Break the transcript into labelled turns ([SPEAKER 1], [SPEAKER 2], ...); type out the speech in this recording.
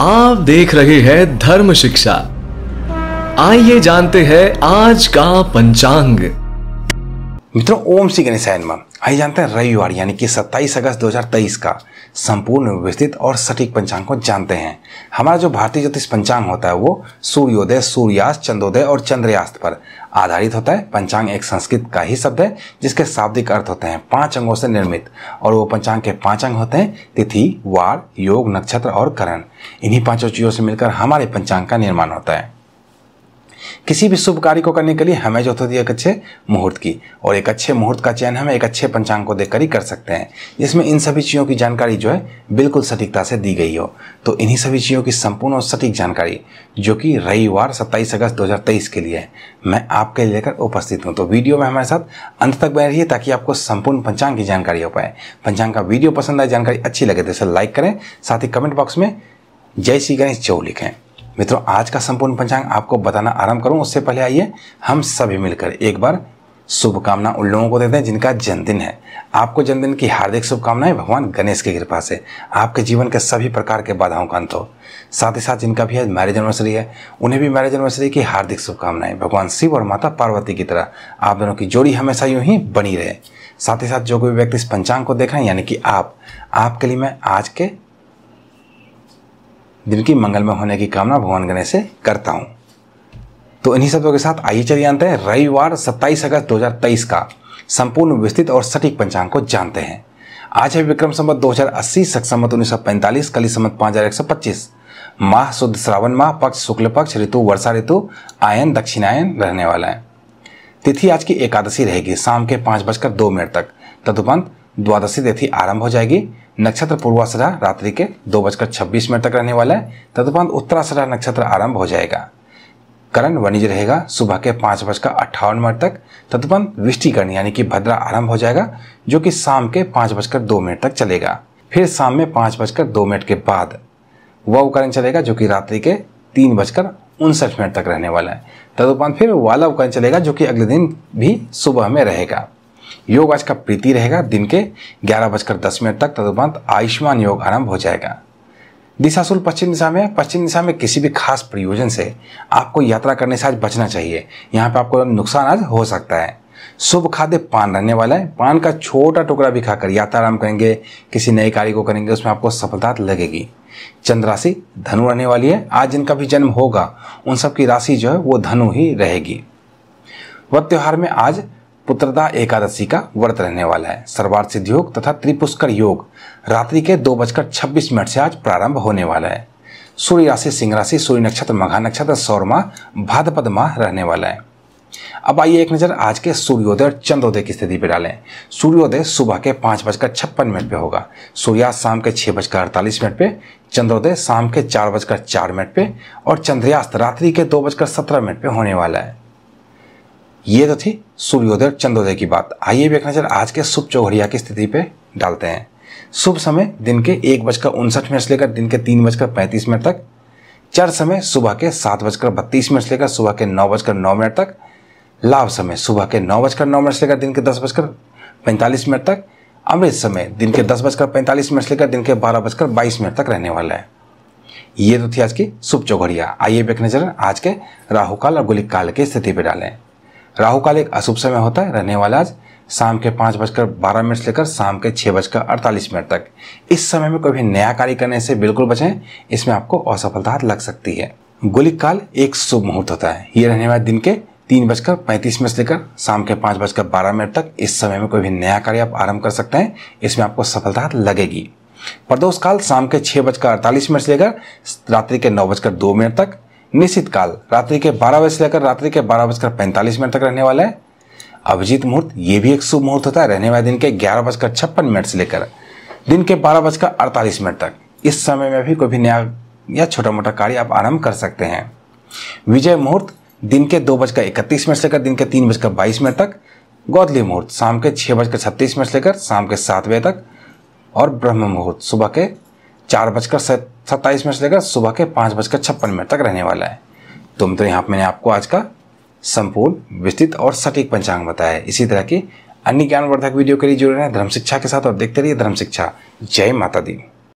[SPEAKER 1] आप देख रहे हैं धर्म शिक्षा आइए जानते हैं आज का पंचांग मित्रों ओम श्री गणेश नमः आइए जानते हैं रविवार यानी कि 27 अगस्त 2023 का संपूर्ण व्यवस्थित और सटीक पंचांग को जानते हैं हमारा जो भारतीय ज्योतिष पंचांग होता है वो सूर्योदय सूर्यास्त चंद्रोदय और चंद्रयास्त पर आधारित होता है पंचांग एक संस्कृत का ही शब्द है जिसके शाब्दिक अर्थ होते हैं पांच अंगों से निर्मित और वो पंचांग के पांच अंग होते हैं तिथि वार योग नक्षत्र और करण इन्हीं पांचों चीज़ों से मिलकर हमारे पंचांग का निर्माण होता है किसी भी शुभ कार्य को करने के लिए हमें जरूरत होती है एक अच्छे मुहूर्त की और एक अच्छे मुहूर्त का चयन हम एक अच्छे पंचांग को देखकर ही कर सकते हैं जिसमें इन सभी चीज़ों की जानकारी जो है बिल्कुल सटीकता से दी गई हो तो इन्हीं सभी चीज़ों की संपूर्ण और सटीक जानकारी जो कि रविवार सत्ताईस अगस्त दो के लिए है मैं आपके लेकर उपस्थित हूँ तो वीडियो में हमारे साथ अंत तक बने रहिए ताकि आपको संपूर्ण पंचांग की जानकारी हो पाए पंचांग का वीडियो पसंद आए जानकारी अच्छी लगे तो इसे लाइक करें साथ ही कमेंट बॉक्स में जय श्री गणेश चौ लिखें मित्रों आज का संपूर्ण पंचांग आपको बताना आरंभ करूं उससे पहले आइए हम सभी मिलकर एक बार शुभकामना उन लोगों को देते हैं जिनका जन्मदिन है आपको जन्मदिन की हार्दिक शुभकामनाएं भगवान गणेश की कृपा से आपके जीवन के सभी प्रकार के बाधाओं का अंत हो साथ ही साथ जिनका भी आज मैरिज एनिवर्सरी है उन्हें भी मैरिज एनिवर्सरी की हार्दिक शुभकामनाएं भगवान शिव और माता पार्वती की तरह आप दोनों की जोड़ी हमेशा यूं ही बनी रहे साथ ही साथ जो कोई व्यक्ति इस पंचांग को देख रहे हैं यानी कि आप आपके लिए मैं आज के दिन की मंगल में होने की कामना भगवान गणेश से करता हूँ तो इन्हीं शब्दों के साथ आइए चलिए जानते हैं रविवार 27 अगस्त 2023 का संपूर्ण विस्तृत और सटीक पंचांग को जानते हैं आज है विक्रम संबत 2080 सख संबत उन्नीस सौ पैंतालीस कली संबत पाँच हजार एक सौ पच्चीस माह शुद्ध श्रावण माह पक्ष शुक्ल पक्ष ऋतु वर्षा ऋतु आयन दक्षिणायन रहने वाला है तिथि आज की एकादशी रहेगी शाम के पाँच बजकर दो मिनट तक तदुपंत द्वादशी तिथि आरंभ हो जाएगी नक्षत्र पूर्वाशरा रात्रि के दो बजकर छब्बीस मिनट तक रहने वाला है तदुपरांत उत्तराशरा नक्षत्र आरंभ हो जाएगा करण वनिज रहेगा सुबह के पाँच बजकर अट्ठावन मिनट तक तदुपरांत विष्टिकरण यानी कि भद्रा आरंभ हो जाएगा जो कि शाम के पाँच बजकर दो मिनट तक चलेगा फिर शाम में पाँच बजकर दो मिनट के बाद वव करण चलेगा जो कि रात्रि के तीन बजकर उनसठ मिनट तक रहने वाला है तदुपरांत फिर वालव करण चलेगा जो कि अगले दिन भी सुबह में रहेगा योग आज का प्रीति रहेगा दिन के ग्यारह बजकर दस मिनट तक तदुपरांत आयुष्मान योग आरंभ हो जाएगा दिशाशूल पश्चिम दिशा में पश्चिम दिशा में किसी भी खास प्रयोजन से आपको यात्रा करने से आज बचना चाहिए यहाँ पे आपको नुकसान आज हो सकता है शुभ खाद्य पान रहने वाला है पान का छोटा टुकड़ा भी खाकर यात्रा आरम्भ करेंगे किसी नए कार्य को करेंगे उसमें आपको सफलता लगेगी चंद्र राशि धनु रहने वाली है आज जिनका भी जन्म होगा उन सबकी राशि जो है वो धनु ही रहेगी व्यवहार त्यौहार में आज पुत्रदा एकादशी का व्रत रहने वाला है सर्वार्थ सिद्ध योग तथा त्रिपुष्कर योग रात्रि के दो बजकर छब्बीस मिनट से आज प्रारंभ होने वाला है सूर्य राशि सिंह राशि सूर्य नक्षत्र मघा नक्षत्र सौरमा भाद्रपद माह रहने वाला है अब आइए एक नज़र आज के सूर्योदय और चंद्रोदय की स्थिति पर डालें सूर्योदय सुबह के पाँच बजकर छप्पन मिनट पे होगा सूर्यास्त शाम के छः बजकर अड़तालीस मिनट पे चंद्रोदय शाम के चार बजकर चार मिनट पे और चंद्रयास्त रात्रि के दो बजकर सत्रह मिनट पे होने वाला है ये तो थी सूर्योदय और चंद्रोदय की बात आइए भी एक नजर आज के शुभ चौघड़िया की स्थिति पे डालते हैं शुभ समय दिन के एक बजकर उनसठ मिनट से लेकर दिन के तीन बजकर पैंतीस मिनट तक चर समय सुबह के सात बजकर बत्तीस मिनट से लेकर सुबह के नौ बजकर नौ मिनट तक लाभ समय सुबह के नौ बजकर नौ मिनट से लेकर दिन के दस बजकर पैंतालीस मिनट तक अमृत समय दिन के दस बजकर पैंतालीस मिनट से लेकर दिन के बारह बजकर बाईस मिनट तक रहने वाला है ये तो थी आज की शुभ चौघड़िया आइए एक नजर आज के राहुकाल और गुलिक काल की स्थिति पर डालें राहु काल एक अशुभ समय होता है रहने वाला आज शाम के पाँच बजकर बारह मिनट से लेकर शाम के छः बजकर अड़तालीस मिनट तक इस समय में कभी नया कार्य करने से बिल्कुल बचें इसमें आपको असफलता लग सकती है गोलिक काल एक शुभ मुहूर्त होता है ये रहने वाले दिन के तीन बजकर पैंतीस मिनट से लेकर शाम के पाँच बजकर बारह मिनट तक इस समय में कोई भी नया कार्य आप आरंभ कर सकते हैं इसमें आपको सफलता लगेगी प्रदोष काल शाम के छः बजकर अड़तालीस मिनट से लेकर रात्रि के नौ बजकर दो मिनट तक निश्चित काल रात्रि के बारह बजे से लेकर रात्रि के बारह बजकर पैंतालीस मिनट तक रहने वाला है अभिजीत मुहूर्त ये भी एक शुभ मुहूर्त होता है रहने वाले दिन के ग्यारह बजकर छप्पन मिनट से लेकर दिन के बारह बजकर अड़तालीस मिनट तक इस समय में भी कोई भी नया या छोटा मोटा कार्य आप आरंभ कर सकते हैं विजय मुहूर्त दिन के दो बजकर इकतीस मिनट से लेकर दिन के तीन बजकर बाईस मिनट तक गौदली मुहूर्त शाम के छः बजकर छत्तीस मिनट से लेकर शाम के सात बजे तक और ब्रह्म मुहूर्त सुबह के चार बजकर सत्ताईस मिनट से लेकर सुबह के पाँच बजकर छप्पन मिनट तक रहने वाला है तो मित्रों यहाँ मैंने आपको आज का संपूर्ण विस्तृत और सटीक पंचांग बताया है इसी तरह की अन्य ज्ञानवर्धक वीडियो के लिए जुड़े रहें धर्म शिक्षा के साथ और देखते रहिए धर्म शिक्षा जय माता दी